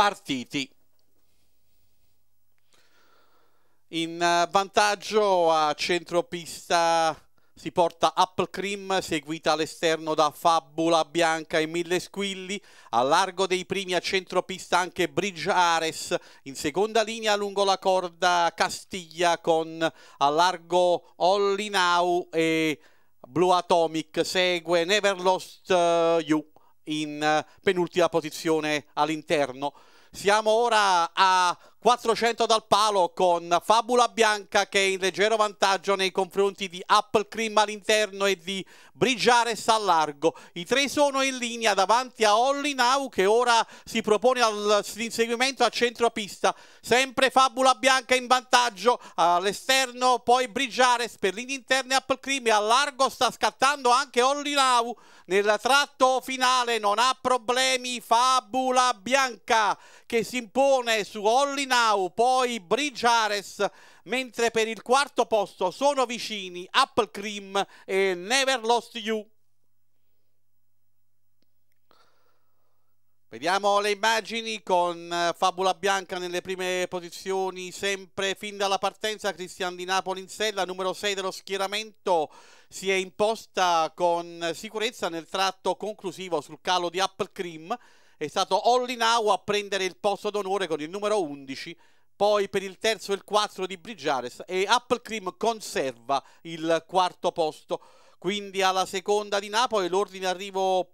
partiti. In eh, vantaggio a centropista si porta Applecrim, seguita all'esterno da Fabula Bianca e Mille Squilli, a largo dei primi a centropista anche Bridge Ares, in seconda linea lungo la corda Castiglia con a largo Ollinau e Blue Atomic, segue Never Lost eh, You in eh, penultima posizione all'interno. Siamo ora a 400 dal palo con Fabula Bianca che è in leggero vantaggio nei confronti di Apple Cream all'interno e di Brigiares a largo. I tre sono in linea davanti a Olli Now che ora si propone all'inseguimento a centropista. Sempre Fabula Bianca in vantaggio all'esterno, poi Brigiares per linea interna Apple Cream e a largo sta scattando anche Olli Now nel tratto finale, non ha problemi Fabula Bianca che si impone su Olli Now, poi Bridge mentre per il quarto posto sono vicini Apple Cream e Never Lost You. Vediamo le immagini con eh, Fabula Bianca nelle prime posizioni, sempre fin dalla partenza. Cristian di Napoli in sella, numero 6 dello schieramento, si è imposta con sicurezza nel tratto conclusivo sul calo di Apple Cream è stato Ollinau a prendere il posto d'onore con il numero 11, poi per il terzo e il quarto di Brigiares e Apple Cream conserva il quarto posto. Quindi alla seconda di Napoli l'ordine arrivo